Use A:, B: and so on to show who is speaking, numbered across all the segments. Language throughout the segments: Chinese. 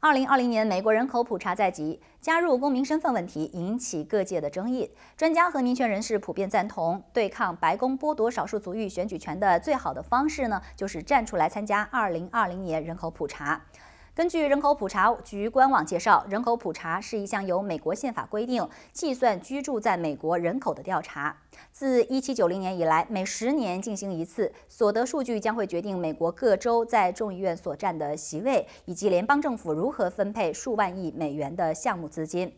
A: 二零二零年美国人口普查在即，加入公民身份问题引起各界的争议。专家和民权人士普遍赞同，对抗白宫剥夺少数族裔选举权的最好的方式呢，就是站出来参加二零二零年人口普查。根据人口普查局官网介绍，人口普查是一项由美国宪法规定、计算居住在美国人口的调查。自1790年以来，每十年进行一次，所得数据将会决定美国各州在众议院所占的席位，以及联邦政府如何分配数万亿美元的项目资金。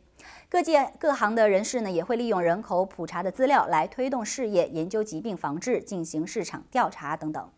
A: 各界各行的人士呢，也会利用人口普查的资料来推动事业、研究疾病防治、进行市场调查等等。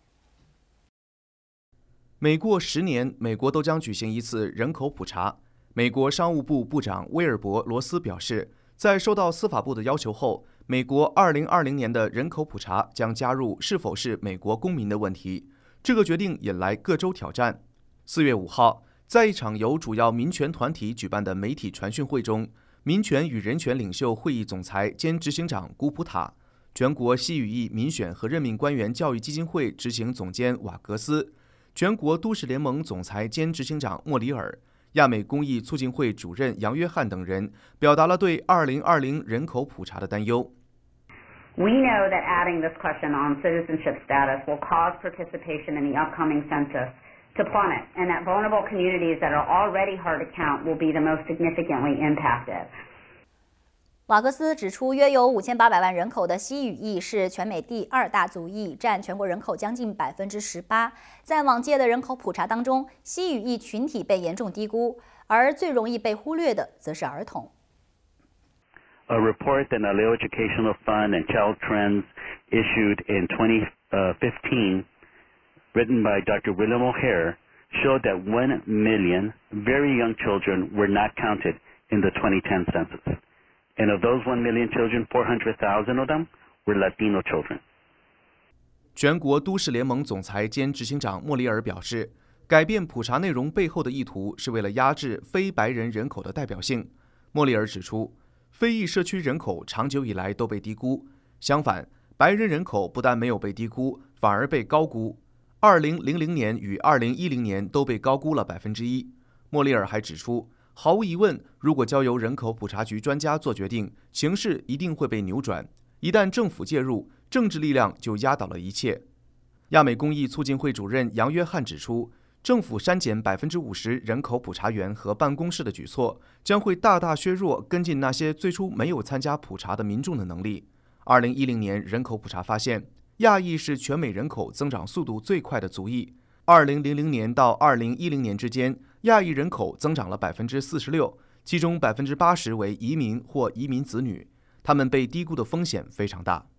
B: 每过十年，美国都将举行一次人口普查。美国商务部部长威尔伯·罗斯表示，在受到司法部的要求后，美国二零二零年的人口普查将加入是否是美国公民的问题。这个决定引来各州挑战。四月五号，在一场由主要民权团体举办的媒体传讯会中，民权与人权领袖会议总裁兼执行长古普塔，全国西语裔民选和任命官员教育基金会执行总监瓦格斯。全国都市联盟总裁兼执行长莫里尔、亚美公益促进会主任杨约翰等人表达了对2020人口普查的担忧。
C: We know that adding this question on citizenship status will cause participation in the upcoming census to plummet, and that vulnerable communities that are already hard to count will be the most significantly impacted.
A: 瓦格斯指出，约有五千八百万人口的西语裔是全美第二大族裔，占全国人口将近百分之十八。在往届的人口普查当中，西语裔群体被严重低估，而最容易被忽略的则是儿童。
C: A report that the Leo Educational Fund and Child Trends issued in 2015, written by Dr. William O'Hare, showed that 1 million very young children were not counted in the 2010 census.
B: 全国都市联盟总裁兼执行长莫里尔表示，改变普查内容背后的意图是为了压制非白人人口的代表性。莫里尔指出，非裔社区人口长久以来都被低估，相反，白人人口不但没有被低估，反而被高估。二零零零年与二零一零年都被高估了百分之一。莫里尔还指出。毫无疑问，如果交由人口普查局专家做决定，形势一定会被扭转。一旦政府介入，政治力量就压倒了一切。亚美公益促进会主任杨约翰指出，政府删减百分之五十人口普查员和办公室的举措，将会大大削弱跟进那些最初没有参加普查的民众的能力。二零一零年人口普查发现，亚裔是全美人口增长速度最快的族裔。二零零零年到二零一零年之间。亚裔人口增长了百分之四十六，其中百分之八十为移民或移民子女，他们被低估的风险非常大。